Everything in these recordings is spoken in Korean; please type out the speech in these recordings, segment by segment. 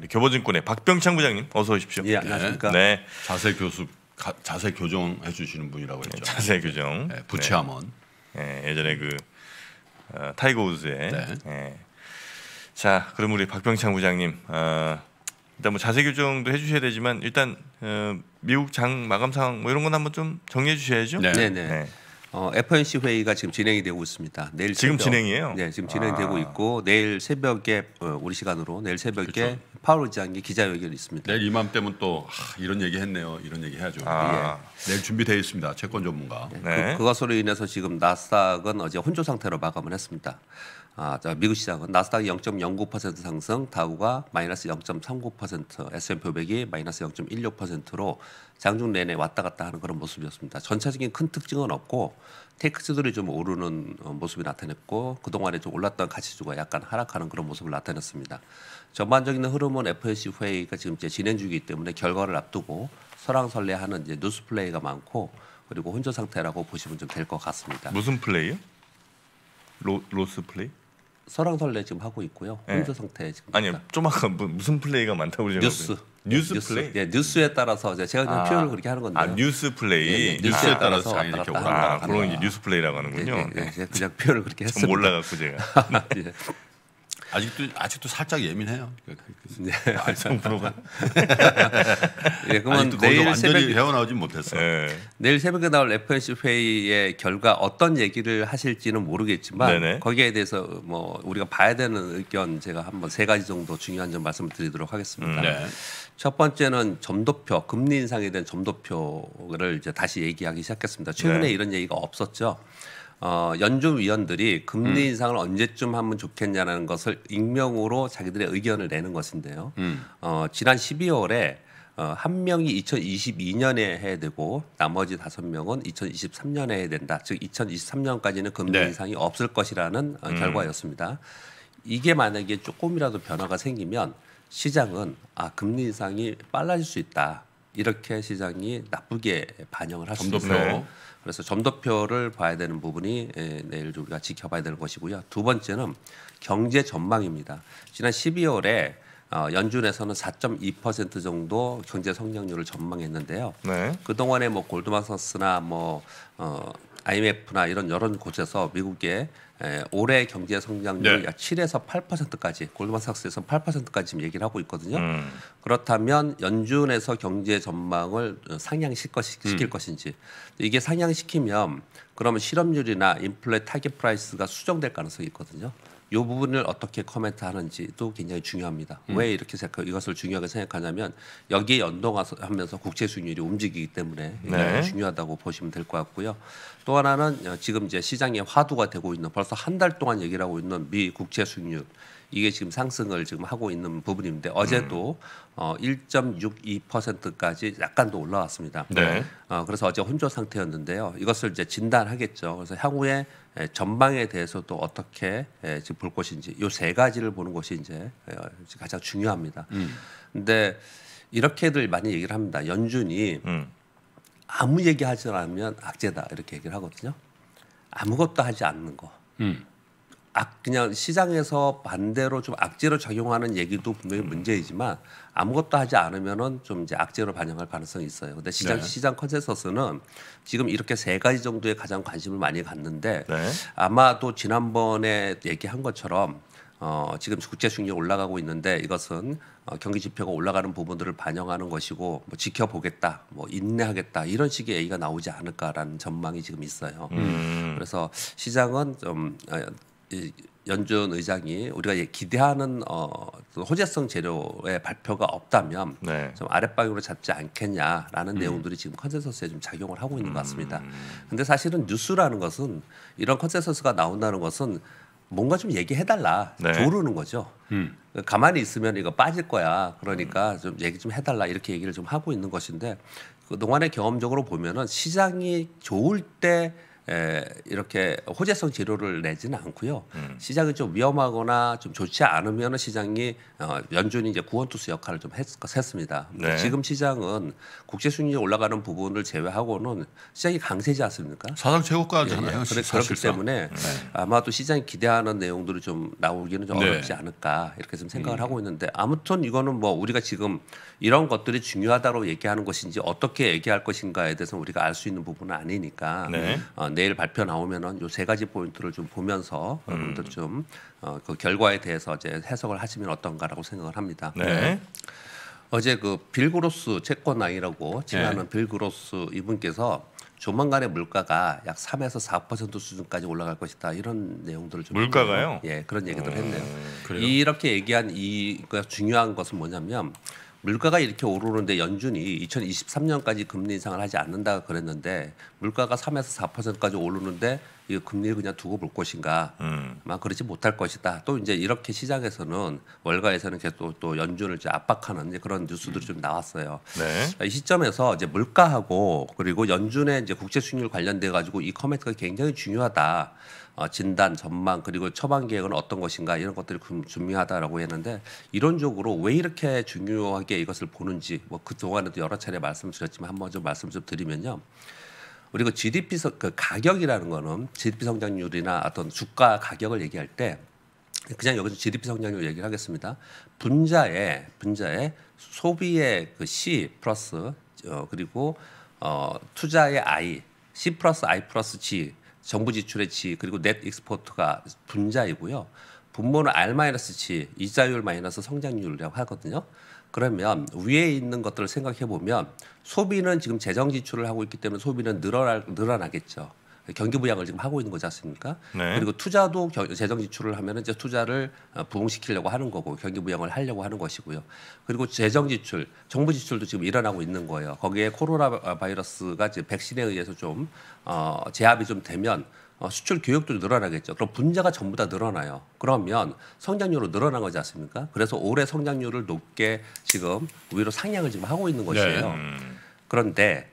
우리 교보증권의 박병창 부장님 어서 오십시오. 예, 안녕하십니까. 네. 자세 교수 가, 자세 교정해 주시는 분이라고 했죠. 네, 자세 교정. 네, 부채함원. 네. 네. 예전에 그 어, 타이거 우즈의. 네. 네. 자, 그럼 우리 박병창 부장님 어, 일단 뭐 자세 교정도 해주셔야 되지만 일단 어, 미국 장 마감 상황 뭐 이런 건 한번 좀 정리해 주셔야죠. 네, 네. 네. 어, FNC 회의가 지금 진행이 되고 있습니다. 내일 지금 새벽, 진행이에요? 네, 지금 진행되고 아. 있고 내일 새벽에 어, 우리 시간으로 내일 새벽에 그렇죠. 파울로지 않게 기자회견이 있습니다. 내일 이맘때면 또 하, 아, 이런 얘기 했네요. 이런 얘기 해야죠. 아. 예. 내일 준비되어 있습니다. 채권 전문가. 네. 네. 그, 그것으로 인해서 지금 나스닥은 어제 혼조 상태로 마감을 했습니다. 아, 자, 미국 시장은 나스닥0.09% 상승, 다우가 마이너스 0.39%, S&P 500이 마이너스 0.16%로 장중 내내 왔다 갔다 하는 그런 모습이었습니다. 전체적인 큰 특징은 없고 테크주들이좀 오르는 어, 모습이 나타냈고 그동안에 좀 올랐던 가치주가 약간 하락하는 그런 모습을 나타냈습니다. 전반적인 흐름은 FOMC 회의가 지금 이제 진행 중이기 때문에 결과를 앞두고 설왕설래하는 이제 뉴스 플레이가 많고 그리고 혼조 상태라고 보시면 좀 될 것 같습니다. 무슨 플레이요? 로, 로스 플레이? 설왕설래 지금 하고 있고요. 예. 혼조 네. 상태 지금. 아니요, 좀 아까 무슨 플레이가 많다고 제가 뉴 네, 뉴스, 뉴스 플레이. 예, 뉴스에 따라서 제가 아, 표현을 그렇게 하는 건데. 아, 뉴스 플레이. 예, 예, 뉴스에, 아, 따라서 자 이렇게 아, 그런 게 뉴스 플레이라고 하는군요. 예, 예, 예, 그냥 표현을 그렇게 했습니다. 몰라갖고 제가. 예. 아직도 아직도 살짝 예민해요. 그, 그, 그, 네. 알성 프로가. 예, 그러면 내일 새벽 헤어나오진 못했어. 네. 예. 내일 새벽에 나올 FNC 회의의 결과 어떤 얘기를 하실지는 모르겠지만 네네. 거기에 대해서 뭐 우리가 봐야 되는 의견 제가 한번 세 가지 정도 중요한 점 말씀을 드리도록 하겠습니다. 음, 네. 첫 번째는 점도표 금리 인상에 대한 점도표를 이제 다시 얘기하기 시작했습니다. 최근에 네. 이런 얘기가 없었죠. 어, 연준 위원들이 금리 음. 인상을 언제쯤 하면 좋겠냐라는 것을 익명으로 자기들의 의견을 내는 것인데요. 음. 어, 지난 12월에 어, 한 명이 2022년에 해야 되고 나머지 다섯 명은 2023년에 해야 된다. 즉 2023년까지는 금리 네. 인상이 없을 것이라는 어, 음. 결과였습니다. 이게 만약에 조금이라도 변화가 생기면 시장은 아 금리 인상이 빨라질 수 있다. 이렇게 시장이 나쁘게 반영을 할 수 있어요. 네. 그래서 점도표를 봐야 되는 부분이 예, 내일 우리가 지켜봐야 되는 것이고요. 두 번째는 경제 전망입니다. 지난 12월에 어, 연준에서는 4.2% 정도 경제 성장률을 전망했는데요. 네. 그 동안에 뭐 골드만삭스나 뭐 어, IMF나 이런 여러 곳에서 미국의 에, 올해 경제 성장률이 네. 7에서 8%까지 골드만삭스에서 8%까지 지금 얘기를 하고 있거든요. 음. 그렇다면 연준에서 경제 전망을 어, 상향시킬 음. 것인지 이게 상향시키면 그러면 실업률이나 인플레 타겟 프라이스가 수정될 가능성이 있거든요. 요 부분을 어떻게 커멘트하는지도 굉장히 중요합니다. 음. 왜 이렇게 생각 이것을 중요하게 생각하냐면 여기에 연동하면서 국채 수익률이 움직이기 때문에 네. 중요하다고 보시면 될 것 같고요. 또 하나는 어, 지금 이제 시장의 화두가 되고 있는 벌써 한 달 동안 얘기를 하고 있는 미 국채 수익률 이게 지금 상승을 지금 하고 있는 부분인데 어제도 음. 어 1.62%까지 약간 더 올라왔습니다. 네. 어 그래서 어제 혼조 상태였는데요. 이것을 이제 진단하겠죠. 그래서 향후에 전망에 대해서도 어떻게 지금 볼 것인지 요 세 가지를 보는 것이 이제 가장 중요합니다. 음. 근데 이렇게들 많이 얘기를 합니다. 연준이 음. 아무 얘기하지 않으면 악재다 이렇게 얘기를 하거든요. 아무것도 하지 않는 거. 음. 악 그냥 시장에서 반대로 좀 악재로 작용하는 얘기도 분명히 음. 문제이지만 아무것도 하지 않으면은 좀 이제 악재로 반영할 가능성이 있어요. 근데 시장 네. 시장 컨센서스는 지금 이렇게 세 가지 정도에 가장 관심을 많이 갖는데 네. 아마도 지난번에 얘기한 것처럼 어, 지금 국제 수익률 올라가고 있는데 이것은 어, 경기 지표가 올라가는 부분들을 반영하는 것이고 뭐 지켜보겠다, 뭐 인내하겠다 이런 식의 얘기가 나오지 않을까라는 전망이 지금 있어요. 음. 그래서 시장은 좀 어, 연준 의장이 우리가 기대하는 어, 호재성 재료의 발표가 없다면 네. 좀 아랫방향으로 잡지 않겠냐라는 음. 내용들이 지금 컨센서스에 좀 작용을 하고 있는 것 같습니다. 음. 근데 사실은 뉴스라는 것은 이런 컨센서스가 나온다는 것은 뭔가 좀 얘기해달라 네. 조르는 거죠. 음. 가만히 있으면 이거 빠질 거야. 그러니까 음. 좀 얘기 좀 해달라 이렇게 얘기를 좀 하고 있는 것인데 그동안의 경험적으로 보면은 시장이 좋을 때 에, 이렇게 호재성 재료를 내지는 않고요. 음. 시장이 좀 위험하거나 좀 좋지 않으면 시장이 어, 연준이 이제 구원투수 역할을 좀 했, 습니다 네. 지금 시장은 국제 순위 올라가는 부분을 제외하고는 시장이 강세지 않습니까? 사상 최고가잖아요. 예, 예. 그래, 그렇기 때문에 음. 네. 아마도 시장이 기대하는 내용들이 좀 나오기는 좀 네. 어렵지 않을까 이렇게 좀 생각을 음. 하고 있는데 아무튼 이거는 뭐 우리가 지금 이런 것들이 중요하다고 얘기하는 것인지 어떻게 얘기할 것인가에 대해서 우리가 알 수 있는 부분은 아니니까 네. 어, 내일 발표 나오면은 요 세 가지 포인트를 좀 보면서 여러분들 음. 좀그 어, 그 결과에 대해서 이제 해석을 하시면 어떤가라고 생각을 합니다. 네. 어제 그 빌그로스 채권왕이라고 지나는 네. 빌그로스 이분께서 조만간에 물가가 약 3에서 4% 수준까지 올라갈 것이다 이런 내용들을 좀 물가가요? 했네요. 예 그런 얘기들을 음, 했네요. 그래요? 이렇게 얘기한 이 중요한 것은 뭐냐면 물가가 이렇게 오르는데 연준이 2023년까지 금리 인상을 하지 않는다 그랬는데 물가가 3에서 4%까지 오르는데 이 금리를 그냥 두고 볼 것인가? 음. 그러지 못할 것이다. 또 이제 이렇게 시장에서는 월가에서는 계속 또, 또 연준을 이제 압박하는 이제 그런 뉴스들이 음. 좀 나왔어요. 네. 이 시점에서 이제 물가하고 그리고 연준의 이제 국제 수익률 관련돼 가지고 이 커멘트가 굉장히 중요하다. 어, 진단, 전망 그리고 처방 계획은 어떤 것인가 이런 것들이 중요하다라고 했는데 이론적으로 왜 이렇게 중요하게 이것을 보는지 뭐그 동안에도 여러 차례 말씀 드렸지만 한번 좀 말씀 좀 드리면요. 우리가 GDP 그, 그 가격이라는 거는 GDP 성장률이나 어떤 주가 가격을 얘기할 때 그냥 여기서 GDP 성장률 얘기를 하겠습니다. 분자에 분자에 소비의 그 C 플러스 어, 그리고 어, 투자의 I C 플러스 I 플러스 G 정부 지출의 지 그리고 넷 익스포트가 분자이고요. 분모는 R-지 이자율 마이너스 성장률이라고 하거든요. 그러면 위에 있는 것들을 생각해 보면 소비는 지금 재정 지출을 하고 있기 때문에 소비는 늘어나, 늘어나겠죠. 경기 부양을 지금 하고 있는 거지 않습니까? 네. 그리고 투자도 겨, 재정 지출을 하면 이제 투자를 어, 부흥시키려고 하는 거고 경기 부양을 하려고 하는 것이고요. 그리고 재정 지출, 정부 지출도 지금 일어나고 있는 거예요. 거기에 코로나 바이러스가 이제 백신에 의해서 좀 어, 제압이 좀 되면 어, 수출 교역도 늘어나겠죠. 그럼 분자가 전부 다 늘어나요. 그러면 성장률은 늘어난 거지 않습니까? 그래서 올해 성장률을 높게 지금 위로 상향을 지금 하고 있는 것이에요. 네. 음. 그런데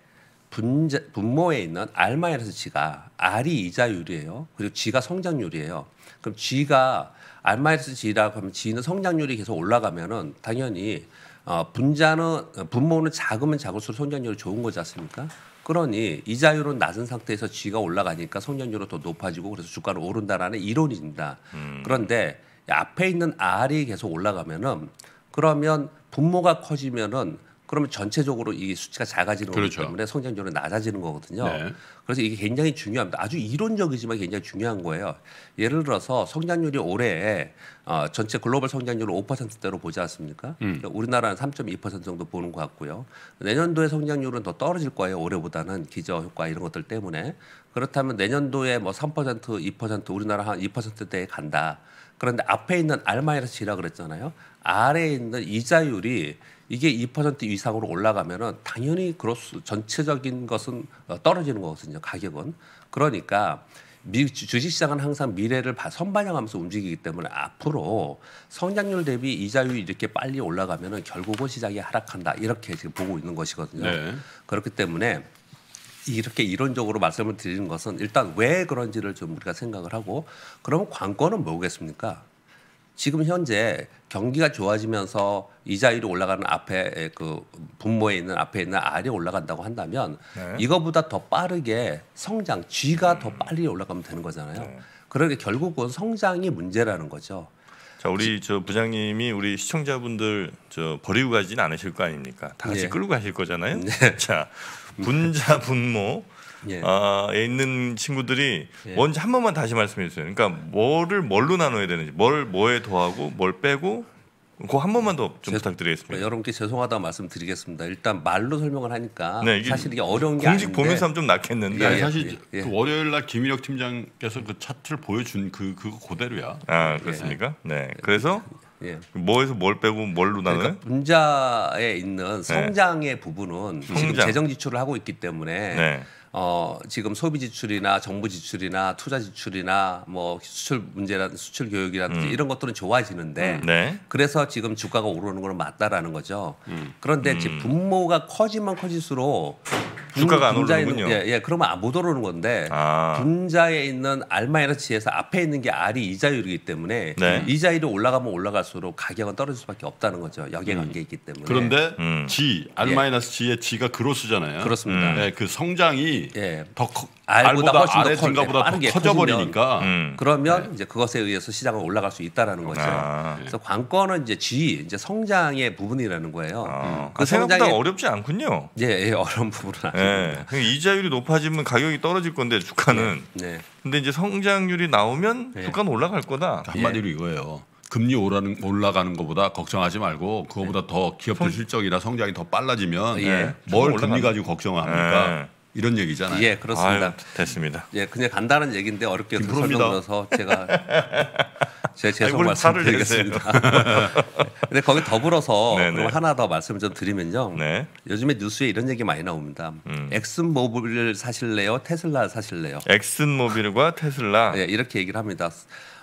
분자, 분모에 있는 R-G가 R이 이자율이에요. 그리고 G가 성장률이에요. 그럼 G가 R-G라고 하면 G는 성장률이 계속 올라가면은 당연히 어, 분자는 분모는 작으면 작을수록 성장률이 좋은 거지 않습니까? 그러니 이자율은 낮은 상태에서 G가 올라가니까 성장률은 더 높아지고 그래서 주가는 오른다라는 이론입니다. 음. 그런데 앞에 있는 R이 계속 올라가면은 그러면 분모가 커지면은 그러면 전체적으로 이 수치가 작아지는 거 그렇죠. 때문에 성장률은 낮아지는 거거든요. 네. 그래서 이게 굉장히 중요합니다. 아주 이론적이지만 굉장히 중요한 거예요. 예를 들어서 성장률이 올해 어, 전체 글로벌 성장률을 5%대로 보지 않습니까? 음. 그러니까 우리나라는 3.2% 정도 보는 것 같고요. 내년도의 성장률은 더 떨어질 거예요. 올해보다는 기저 효과 이런 것들 때문에 그렇다면 내년도에 뭐 3% 2% 우리나라 한 2%대에 간다. 그런데 앞에 있는 R-이라 그랬잖아요. 아에 있는 이자율이 이게 2% 이상으로 올라가면은 당연히 그로스 전체적인 것은 어, 떨어지는 거거든요. 가격은. 그러니까 미, 주식시장은 항상 미래를 선반영하면서 움직이기 때문에 앞으로 성장률 대비 이자율이 이렇게 빨리 올라가면은 결국은 시장이 하락한다 이렇게 지금 보고 있는 것이거든요. 네. 그렇기 때문에 이렇게 이론적으로 말씀을 드리는 것은 일단 왜 그런지를 좀 우리가 생각을 하고 그러면 관건은 뭐겠습니까? 지금 현재 경기가 좋아지면서 이자율이 올라가는 앞에 그 분모에 있는 앞에 있는 알이 올라간다고 한다면 네. 이거보다 더 빠르게 성장 G가 더 빨리 올라가면 되는 거잖아요. 네. 그러니까 결국은 성장이 문제라는 거죠. 자 우리 저 부장님이 우리 시청자분들 저 버리고 가진 않으실 거 아닙니까? 다 같이 네. 끌고 가실 거잖아요. 네. 자 분자 분모 예. 아, 있는 친구들이 예. 뭔지 한 번만 다시 말씀해 주세요. 그러니까 뭐를 뭘로 나눠야 되는지, 뭘 뭐에 더하고 뭘 빼고 그한 번만 더 좀 부탁드리겠습니다. 그러니까 여러분께 죄송하다 말씀드리겠습니다. 일단 말로 설명을 하니까 네, 이게 사실 이게 어려운 게 공식 보면서 하면 좀 낫겠는데 예, 아 사실 예, 예. 그 월요일 날 김일혁 팀장께서 그 차트를 보여준 그 그거 그대로야. 아 그렇습니까? 예. 네. 그래서 예. 뭐에서 뭘 빼고 뭘로 나눠 그러니까 분자에 있는 네. 성장의 네. 부분은 음. 성장. 지금 재정 지출을 하고 있기 때문에 네. 어, 지금 소비 지출이나 정부 지출이나 투자 지출이나 뭐 수출 문제라 수출 교육이라든지 음. 이런 것들은 좋아지는데 음, 네. 그래서 지금 주가가 오르는 건 맞다라는 거죠. 음. 그런데 음. 분모가 커지면 커질수록 주가가 안 오르는군요. 예, 예, 그러면 아, 못 오르는 건데 아. 분자에 있는 R-에서 앞에 있는 게 R이 이자율이기 때문에 네. 이자율이 올라가면 올라갈수록 가격은 떨어질 수밖에 없다는 거죠. 역행관계 음. 있기 때문에. 그런데 음. G, R-G의 예. G가 그로스잖아요. 그렇습니다. 음. 네, 그 성장이 예. 더 커, R보다, R보다 훨씬 R의 더 커, 빠르게 커져버리니까 음. 그러면 네. 이제 그것에 의해서 시장은 올라갈 수 있다라는 거죠. 아. 그래서 관건은 이제 G 이제 성장의 부분이라는 거예요. 아. 그 아, 생각보다 어렵지 않군요. 예, 예 어려운 부분은 아니에요. 겁 네. 이자율이 높아지면 가격이 떨어질 건데 주가는. 네. 네. 근데 이제 성장률이 나오면 네. 주가는 올라갈 거다. 그러니까 한마디로 예. 이거예요. 금리 오라는 올라가는 것보다 걱정하지 말고 그거보다 네. 더 기업들 성... 실적이나 성장이 더 빨라지면 예. 뭘 금리 가지고 걱정을 합니까? 예. 이런 얘기잖아요. 예, 그렇습니다. 아유, 됐습니다. 예, 그냥 간단한 얘기인데 어렵게 그 설명드려서 제가 제 죄송 말씀드리겠습니다. 근데 거기 더불어서 네, 네. 하나 더 말씀 을좀 드리면요. 네. 요즘에 뉴스에 이런 얘기 많이 나옵니다. 음. 엑슨모빌 사실래요? 테슬라 사실래요? 엑슨모빌과 테슬라. 예, 이렇게 얘기를 합니다.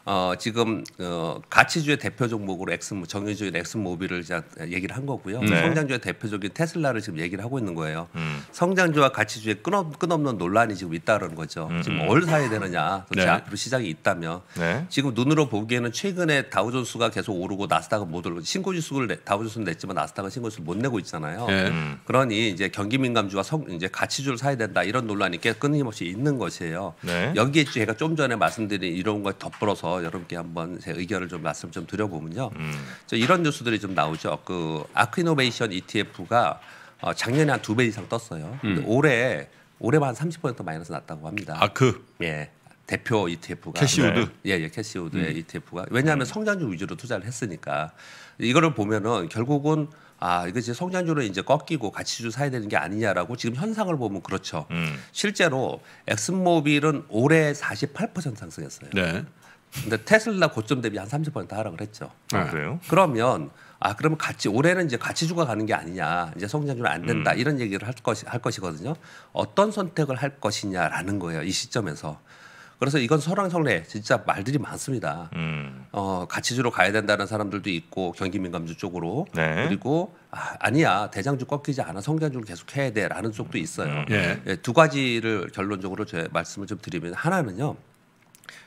어, 지금 어, 가치주의 대표 종목으로 엑슨 정유주의 엑슨 모빌을 얘기를 한 거고요. 네. 성장주의 대표적인 테슬라를 지금 얘기를 하고 있는 거예요. 음. 성장주와 가치주의 끊없끊없는 논란이 지금 있다는 거죠. 음 지금 음. 뭘 사야 되느냐. 도대체 네. 앞으로 시장이 있다면 네. 지금 눈으로 보기에는 최근에 다우존수가 계속 오르고 나스닥은 못 오르고 신고지수를 내, 다우존수는 냈지만 나스닥은 신고지수를 못 내고 있잖아요. 네. 음. 그러니 이제 경기 민감주와 성, 이제 가치주를 사야 된다 이런 논란이 끊임없이 있는 것이에요. 네. 여기에 제가 좀 전에 말씀드린 이런 걸 덧불어서 여러분께 한번 제 의견을 좀 말씀 좀 드려보면요. 음. 이런 뉴스들이 좀 나오죠. 그 아크이노베이션 ETF가 어, 작년에 한 두 배 이상 떴어요. 음. 올해 올해만 3 0 마이너스 났다고 합니다. 아크. 그? 예. 대표 ETF가 캐시우드 예예 네. 예, 캐시우드의 음. ETF가 왜냐하면 음. 성장주 위주로 투자를 했으니까 이거를 보면은 결국은 아 이거 이제 성장주를 이제 꺾이고 가치주 사야 되는 게 아니냐라고 지금 현상을 보면 그렇죠. 음. 실제로 엑슨모빌은 올해 48% 상승했어요. 네. 근데 테슬라 고점 대비 한 30% 하라 그랬죠. 아, 그래요? 그러면 아 그러면 같이 올해는 이제 같이 죽어가는 게 아니냐 이제 성장률 안 된다 음. 이런 얘기를 할 것이 할 것이거든요. 어떤 선택을 할 것이냐라는 거예요 이 시점에서. 그래서 이건 설왕설래 진짜 말들이 많습니다. 음. 어 가치주로 가야 된다는 사람들도 있고 경기 민감주 쪽으로 네. 그리고 아, 아 니야 대장주 꺾이지 않아 성장주를 계속 해야 돼라는 쪽도 있어요. 음. 네. 네, 두 가지를 결론적으로 제 말씀을 좀 드리면 하나는요.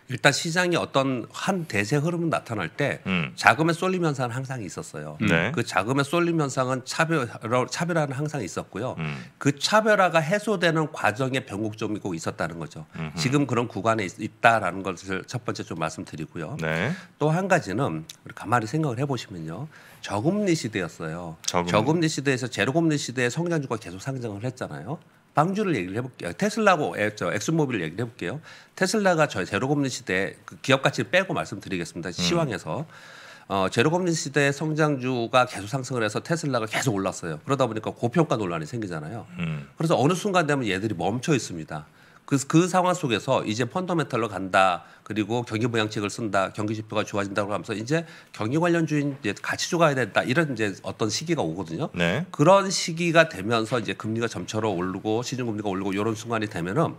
일단 시장이 어떤 한 대세 흐름은 나타날 때 음. 자금의 쏠림 현상은 항상 있었어요. 네. 네. 그 자금의 쏠림 현상은 차별 차별화는 항상 있었고요. 음. 그 차별화가 해소되는 과정에 변곡점이 고 있었다는 거죠. 음흠. 지금 그런 구간에 있, 다라는 것을 첫 번째 좀 말씀드리고요. 네. 또한 가지는 가만히 생각을 해보시면요. 저금리 시대였어요. 저금리. 저금리 시대에서 제로금리 시대에 성장주가 계속 상장을 했잖아요. 방주를 얘기를 해볼게요. 테슬라고 예, 저 엑슨모빌을 얘기를 해볼게요. 테슬라가 저희 제로금리 시대 그 기업 가치를 빼고 말씀드리겠습니다. 음. 시황에서. 어, 제로금리 시대 성장주가 계속 상승을 해서 테슬라가 계속 올랐어요. 그러다 보니까 고평가 논란이 생기잖아요. 음. 그래서 어느 순간 되면 얘들이 멈춰 있습니다. 그래서 그 상황 속에서 이제 펀더멘탈로 간다. 그리고 경기 모양책을 쓴다. 경기 지표가 좋아진다고 하면서 이제 경기 관련주인 이제 같이 조가야 된다. 이런 이제 어떤 시기가 오거든요. 네. 그런 시기가 되면서 이제 금리가 점차로 오르고 시중 금리가 오르고 이런 순간이 되면은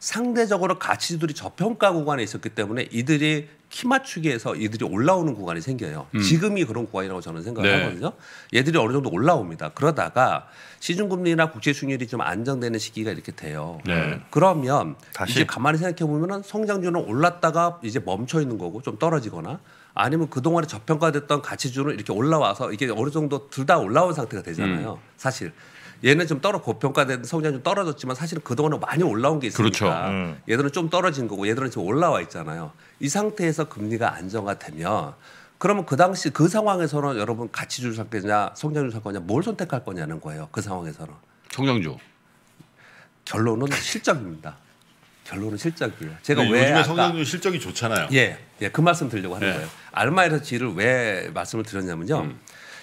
상대적으로 가치들이 저평가 구간에 있었기 때문에 이들이 키 맞추기에서 이들이 올라오는 구간이 생겨요. 음. 지금이 그런 구간이라고 저는 생각을 네. 하거든요. 얘들이 어느 정도 올라옵니다. 그러다가 시중금리나 국제수익률이 좀 안정되는 시기가 이렇게 돼요. 네. 그러면 다시? 이제 가만히 생각해 보면은 성장주는 올랐다가 이제 멈춰 있는 거고 좀 떨어지거나 아니면 그동안에 저평가됐던 가치주는 이렇게 올라와서 이게 어느 정도 둘 다 올라온 상태가 되잖아요. 음. 사실 얘는 좀 떨어 고평가된 성장이 좀 떨어졌지만 사실은 그동안은 많이 올라온 게 있으니까 그렇죠. 음. 얘들은 좀 떨어진 거고 얘들은 지금 올라와 있잖아요. 이 상태에서 금리가 안정화되면 그러면 그 당시 그 상황에서는 여러분 가치주를 거냐 성장주를 거냐 뭘 선택할 거냐는 거예요. 그 상황에서는 성장주 결론은 실적입니다. 결론은 실적이에요. 제가 왜 요즘에 성장률 실적이 좋잖아요. 예, 예, 그 말씀 드리려고 하는 예. 거예요. 알마이러 지를 왜 말씀을 드렸냐면요. 음.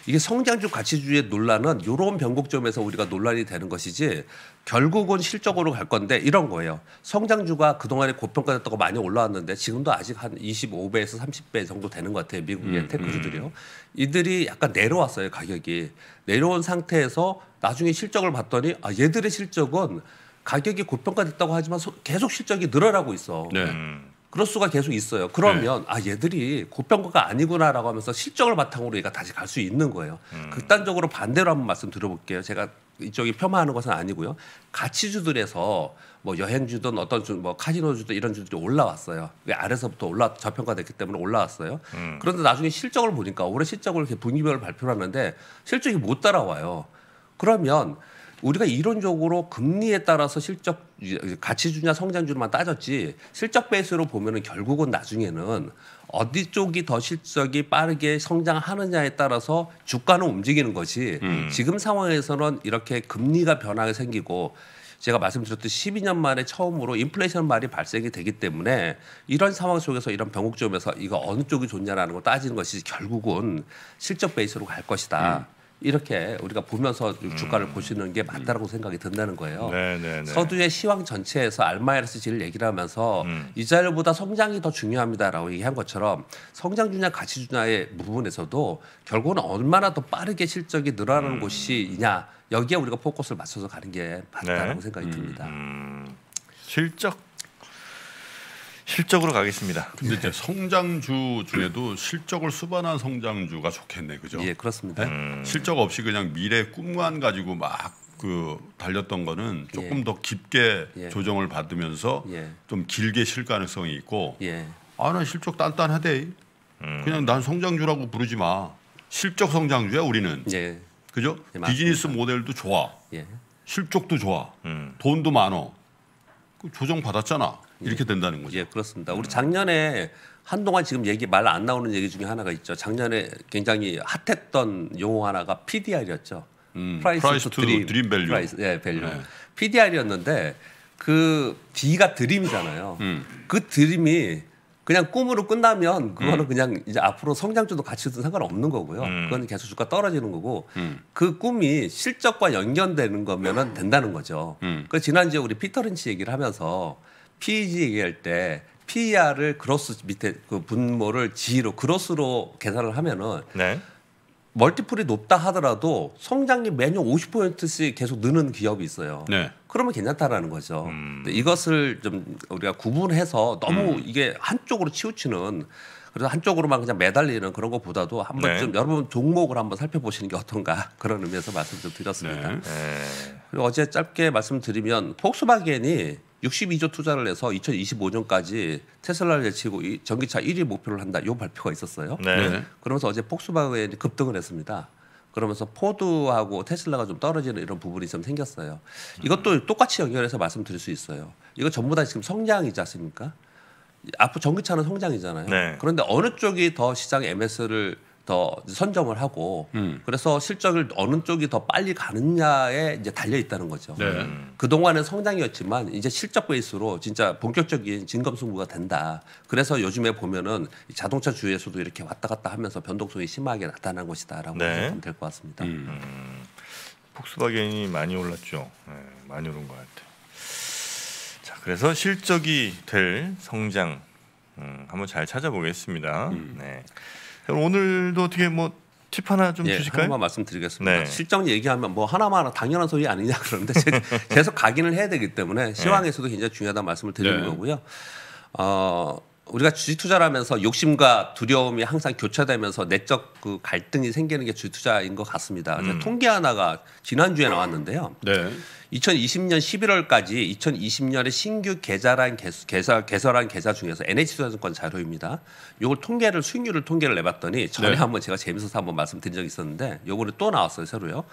이게 성장주 가치주의 논란은 이런 변곡점에서 우리가 논란이 되는 것이지 결국은 실적으로 갈 건데 이런 거예요. 성장주가 그동안에 고평가됐다고 많이 올라왔는데 지금도 아직 한 25배에서 30배 정도 되는 것 같아요. 미국의 음, 음. 테크주들이요. 음. 이들이 약간 내려왔어요. 가격이. 내려온 상태에서 나중에 실적을 봤더니 아, 얘들의 실적은 가격이 고평가됐다고 하지만 계속 실적이 늘어나고 있어. 네. 음. 그럴 수가 계속 있어요. 그러면 네. 아 얘들이 고평가가 아니구나라고 하면서 실적을 바탕으로 얘가 다시 갈 수 있는 거예요. 음. 극단적으로 반대로 한 번 말씀 드려볼게요. 제가 이쪽이 폄하하는 것은 아니고요. 가치주들에서 뭐 여행주든 어떤 주, 뭐 카지노주든 이런 주들이 올라왔어요. 아래서부터 올라 저평가됐기 때문에 올라왔어요. 음. 그런데 나중에 실적을 보니까 올해 실적을 이렇게 분기별로 발표를 하는데 실적이 못 따라와요. 그러면 우리가 이론적으로 금리에 따라서 실적 가치주냐 성장주만 따졌지 실적 베이스로 보면은 결국은 나중에는 어디 쪽이 더 실적이 빠르게 성장하느냐에 따라서 주가는 움직이는 거지 음. 지금 상황에서는 이렇게 금리가 변화가 생기고 제가 말씀드렸듯이 12년 만에 처음으로 인플레이션 말이 발생이 되기 때문에 이런 상황 속에서 이런 병목점에서 이거 어느 쪽이 좋냐라는 걸 따지는 것이 결국은 실적 베이스로 갈 것이다. 음. 이렇게 우리가 보면서 주가를 음. 보시는 게 맞다라고 음. 생각이 든다는 거예요. 네네네. 네, 네. 서두에 시황 전체에서 알마이러스지를 얘기를 하면서 음. 이자율보다 성장이 더 중요합니다라고 얘기한 것처럼 성장 주냐 가치 주냐의 부분에서도 결국은 얼마나 더 빠르게 실적이 늘어나는 음. 곳이냐 여기에 우리가 포커스를 맞춰서 가는 게 맞다라고 네. 생각이 듭니다. 음, 음. 실적 실적으로 가겠습니다. 근데 이제 성장주 중에도 실적을 수반한 성장주가 좋겠네, 그죠? 예, 그렇습니다. 네? 음. 실적 없이 그냥 미래 꿈만 가지고 막 그 달렸던 거는 조금 예. 더 깊게 예. 조정을 받으면서 예. 좀 길게 실 가능성이 있고, 예. 아, 난 실적 단단하대. 음. 그냥 난 성장주라고 부르지 마. 실적 성장주야 우리는. 예. 그죠? 예, 비즈니스 모델도 좋아. 예. 실적도 좋아. 음. 돈도 많어. 그 조정 받았잖아. 이렇게 된다는 거죠. 예, 그렇습니다. 우리 작년에 한동안 지금 얘기 말 안 나오는 얘기 중에 하나가 있죠. 작년에 굉장히 핫했던 용어 하나가 PDR이었죠. 음, 프라이스, 프라이스 투 드림, 드림 밸류. 프라이스, 예, 밸류. 네. PDR이었는데 그 D가 드림이잖아요. 음. 그 드림이 그냥 꿈으로 끝나면 그거는 음. 그냥 이제 앞으로 성장주도 같이든 상관없는 거고요. 음. 그건 계속 주가 떨어지는 거고 음. 그 꿈이 실적과 연결되는 거면은 된다는 거죠. 음. 그 지난주에 우리 피터린치 얘기를 하면서 PEG 얘기할 때 PER을 그로스 밑에 그 분모를 G로 그로스로 계산을 하면은 네. 멀티플이 높다 하더라도 성장이 매년 50%씩 계속 느는 기업이 있어요. 네. 그러면 괜찮다라는 거죠. 음. 이것을 좀 우리가 구분해서 너무 음. 이게 한쪽으로 치우치는 그래서 한쪽으로만 그냥 매달리는 그런 것보다도 한번 네. 좀 여러분 종목을 한번 살펴보시는 게 어떤가 그런 의미에서 말씀 좀 드렸습니다. 네. 그리고 어제 짧게 말씀드리면 폭스바겐이 62조 투자를 해서 2025년까지 테슬라를 제치고 이 전기차 1위 목표를 한다. 요 발표가 있었어요. 네. 네. 그러면서 어제 폭스바겐이 급등을 했습니다. 그러면서 포드하고 테슬라가 좀 떨어지는 이런 부분이 좀 생겼어요. 이것도 음. 똑같이 연결해서 말씀드릴 수 있어요. 이거 전부 다 지금 성장이지 않습니까? 앞으로 전기차는 성장이잖아요. 네. 그런데 어느 쪽이 더 시장 MS를 더 선점을 하고 음. 그래서 실적을 어느 쪽이 더 빨리 가느냐에 이제 달려 있다는 거죠. 네. 음. 그동안은 성장이었지만 이제 실적 베이스로 진짜 본격적인 진검승부가 된다. 그래서 요즘에 보면은 자동차 주에서도 이렇게 왔다 갔다 하면서 변동성이 심하게 나타난 것이다라고 네. 생면될 것 같습니다. 음. 음. 폭스바겐이 많이 올랐죠. 네, 많이 오른 것 같아요. 자, 그래서 실적이 될 성장 음, 한번 잘 찾아보겠습니다. 네. 오늘도 어떻게 뭐 팁 하나 좀 예, 주실까요? 하나만 말씀드리겠습니다. 네. 실적 얘기하면 뭐 하나만 당연한 소리 아니냐 그러는데 계속 각인을 해야 되기 때문에 시황에서도 네. 굉장히 중요하다 말씀을 드리는 네. 거고요. 어, 우리가 주식 투자를 하면서 욕심과 두려움이 항상 교차되면서 내적 그 갈등이 생기는 게 주식 투자인 것 같습니다. 음. 통계 하나가 지난주에 나왔는데요. 네. 2020년 11월까지 2020년에 신규 계좌란 개수, 개설, 개설한 계좌 중에서 NH투자증권 자료입니다. 요걸 통계를 수익률을 통계를 내봤더니 전에 네. 한번 제가 재밌어서 한번 말씀드린 적이 있었는데 요거를 또 나왔어요 새로요.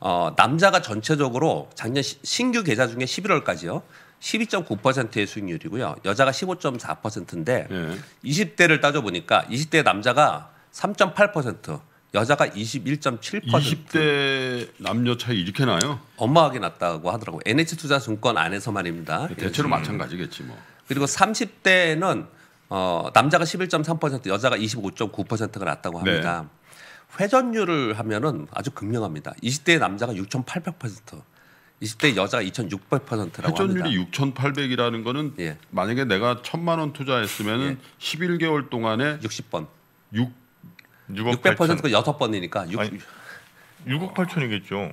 어, 남자가 전체적으로 작년 시, 신규 계좌 중에 11월까지요. 12.9%의 수익률이고요. 여자가 15.4%인데 예. 20대를 따져보니까 20대 남자가 3.8%, 여자가 21.7%. 20대 남녀 차이 이렇게 나요? 엄마하게 났다고 하더라고. 요 NH투자증권 안에서 만입니다 네, 대체로 음. 마찬가지겠지 뭐. 그리고 30대는 어, 남자가 11.3%, 여자가 25.9%가 낮다고 네. 합니다. 네. 회전율을 하면은 아주 극명합니다. 20대 남자가 6,800%, 20대 여자가 2,600%라고 합니다. 회전율이 6,800이라는 거는 예. 만약에 내가 1,000만 원투자했으면 예. 11개월 동안에 60번 6 6억 600%가 6번이니까 6 아니, 6억 8천이겠죠.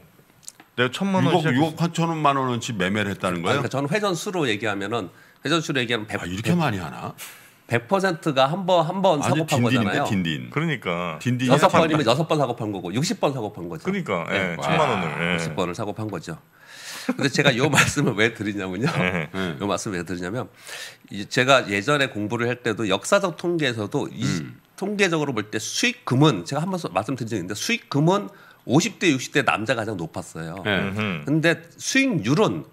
내가 1,000만 원 6억, 6억 8천만 원치 매매를 했다는 거예요? 그러니까 저는 회전수로 얘기하면은 회전수로 얘기하면 100, 아, 이렇게 100, 많이 하나? 100%가 한번 한번 사고 판 거잖아요. 딘딘. 그러니까 딘딘 여섯 번이면 여섯 번 사고 판 거고 60번 사고 판 거죠. 그러니까 예, 네. 천만 원을 예. 60번을 사고 판 거죠. 근데 제가 요 말씀을 왜 드리냐면요. 네. 요 말씀을 왜 드리냐면 제가 예전에 공부를 할 때도 역사적 통계에서도 음. 이, 통계적으로 볼 때 수익금은 제가 한 번 말씀드린 적 있는데 수익금은 50대 60대 남자가 가장 높았어요. 네. 음흠. 근데 수익률은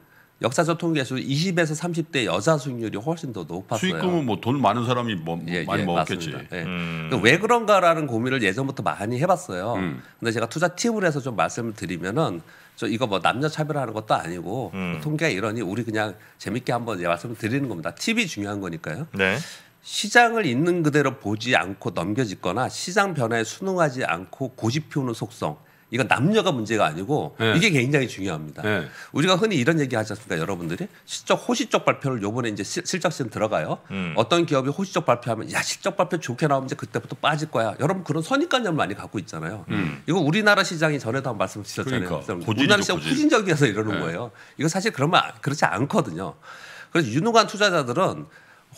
역사적 통계에서 20에서 30대 여자 수익률이 훨씬 더 높았어요. 수익금은 뭐 돈 많은 사람이 뭐 예, 예 많이 예, 먹겠지 예. 음. 그러니까 왜 그런가라는 고민을 예전부터 많이 해봤어요. 음. 근데 제가 투자 팁을 해서 좀 말씀을 드리면은 저 이거 뭐 남녀 차별하는 것도 아니고 음. 통계 이러니 우리 그냥 재밌게 한번 말씀드리는 을 겁니다. 팁이 중요한 거니까요. 네. 시장을 있는 그대로 보지 않고 넘겨짓거나 시장 변화에 순응하지 않고 고집 피우는 속성 이건 남녀가 문제가 아니고 네. 이게 굉장히 중요합니다. 네. 우리가 흔히 이런 얘기 하셨 않습니까, 여러분들이 실적 호시적 발표를 요번에 이제 시, 실적 시험 들어가요. 음. 어떤 기업이 호시적 발표하면 야 실적 발표 좋게 나오면 이제 그때부터 빠질 거야. 여러분 그런 선입관념 많이 갖고 있잖아요. 음. 이거 우리나라 시장이 전에도 한 말씀 드렸잖아요. 그러니까. 우리나라 시장 고진. 후진적이어서 이러는 네. 거예요. 이거 사실 그러면 아, 그렇지 않거든요. 그래서 유능한 투자자들은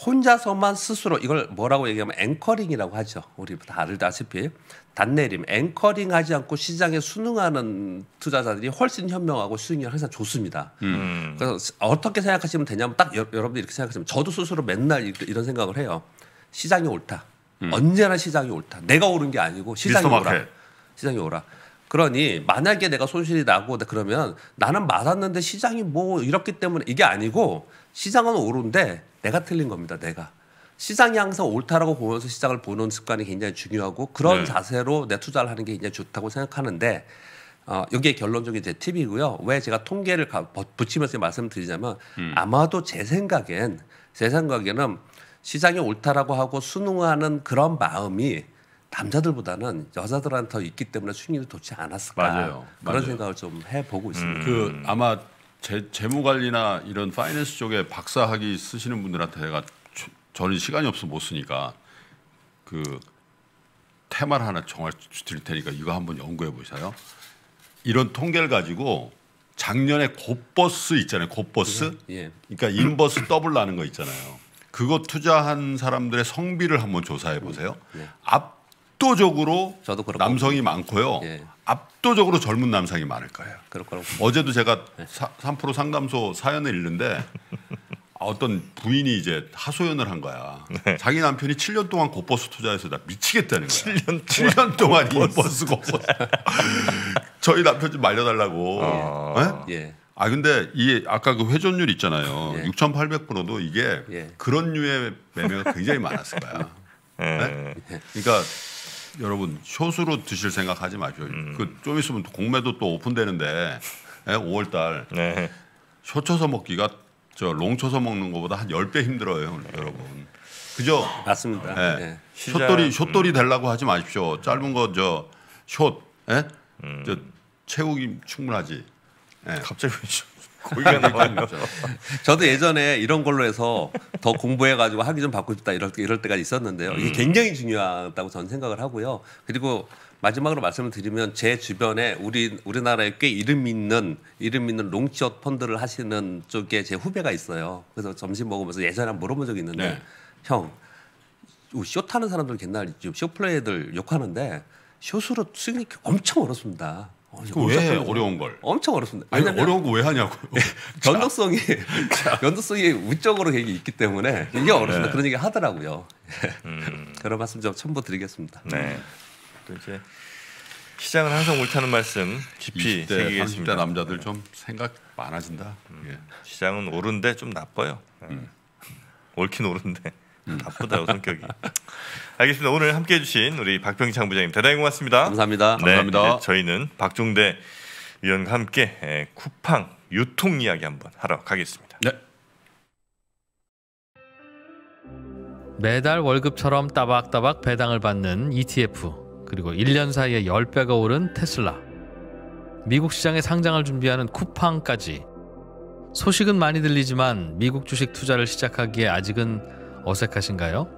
혼자서만 스스로 이걸 뭐라고 얘기하면 앵커링이라고 하죠. 우리 다 알다시피 단내림, 앵커링 하지 않고 시장에 순응하는 투자자들이 훨씬 현명하고 수익률 항상 좋습니다. 음. 그래서 어떻게 생각하시면 되냐면 딱 여, 러분들 이렇게 생각하시면 저도 스스로 맨날 이런 생각을 해요. 시장이 옳다. 음. 언제나 시장이 옳다. 내가 옳은 게 아니고 시장이 옳아. 시장이 옳아. 그러니 만약에 내가 손실이 나고 그러면 나는 맞았는데 시장이 뭐 이렇기 때문에 이게 아니고 시장은 오른데 내가 틀린 겁니다. 내가. 시장이 항상 옳다라고 보면서 시장을 보는 습관이 굉장히 중요하고 그런 네. 자세로 내 투자를 하는 게 굉장히 좋다고 생각하는데 어, 여기에 결론적인 제 팁이고요. 왜 제가 통계를 가, 붙이면서 말씀드리자면 음. 아마도 제 생각엔 제 생각에는 시장이 옳다라고 하고 순응하는 그런 마음이 남자들보다는 여자들한테 있기 때문에 순위를 돋지 않았을까 맞아요. 그런 맞아요. 생각을 좀 해보고 음. 있습니다. 음. 그 아마 재, 재무 관리나 이런 파이낸스 쪽에 박사학위 쓰시는 분들한테 내가 저는 시간이 없어 못 쓰니까 그 테마를 하나 정할 드릴 테니까 이거 한번 연구해 보세요. 이런 통계를 가지고 작년에 곱버스 있잖아요. 곱버스. 예. 예. 그러니까 인버스 더블 나는 거 있잖아요. 그거 투자한 사람들의 성비를 한번 조사해 보세요. 예. 압도적으로 저도 남성이 많고요. 예. 압도적으로 젊은 남성이 많을 거예요. 그럴 고 어제도 제가 네. 사, 3% 상담소 사연을 읽는데 아, 어떤 부인이 이제 하소연을 한 거야. 네. 자기 남편이 7년 동안 곱버스 투자해서 나 미치겠다는 거야. 7년, 7년 동안 곱버스곱버스 저희 남편 좀 말려달라고. 어... 네? 예. 아 근데 이 아까 그 회전율 있잖아요. 예. 6,800%도 이게 예. 그런 류의 매매가 굉장히 많았을 거야. 네? 네? 그러니까 여러분 쇼스로 드실 생각 하지 마시오. 음. 그좀 있으면 공매도 또 오픈되는데 5월 예, 달 네. 쇼 쳐서 먹기가 저 롱 쳐서 먹는 것보다 한 10배 힘들어요, 네. 여러분. 그죠? 맞습니다. 예. 네. 네. 숏돌이 숏돌이 음. 되려고 하지 마십시오. 짧은 거 저숏 예? 음. 저 채우기 충분하지. 예. 갑자기 고기가 나와요. 저도 예전에 이런 걸로 해서 더 공부해가지고 학위 좀 받고 싶다 이럴, 이럴 때가 있었는데요. 이게 음. 굉장히 중요하다고 저는 생각을 하고요. 그리고 마지막으로 말씀을 드리면 제 주변에 우리 우리나라에 꽤 이름 있는 이름 있는 롱숏 펀드를 하시는 쪽에 제 후배가 있어요. 그래서 점심 먹으면서 예전에 한번 물어본 적이 있는데 네. 형, 쇼타는 사람들 옛날 쇼플레이들 욕하는데 쇼수로 수익이 엄청 어렵습니다. 아니, 어, 그 왜 어려운 걸? 엄청 어렵습니다. 아니, 어려운 거 왜 하냐고요. 네, 변동성이 변동성이 우적으로 되게 있기 때문에 이게 어렵습니다. 네. 그런 얘기 하더라고요. 예. 음. 그런 말씀 좀 첨부드리겠습니다. 네. 또 이제 시장은 항상 옳다는 말씀 깊이 새기겠습니다. 30대 남자들 네. 좀 생각 많아진다. 음. 예. 시장은 옳은데 좀 나빠요. 네. 음. 옳긴 옳은데 음. 나쁘다고 성격이. 알겠습니다. 오늘 함께 해주신 우리 박병창 부장님 대단히 고맙습니다. 감사합니다. 네, 감사합니다. 저희는 박종대 위원과 함께 쿠팡 유통 이야기 한번 하러 가겠습니다. 네. 매달 월급처럼 따박따박 배당을 받는 ETF 그리고 1년 사이에 10배가 오른 테슬라 미국 시장에 상장을 준비하는 쿠팡까지 소식은 많이 들리지만 미국 주식 투자를 시작하기에 아직은 어색하신가요?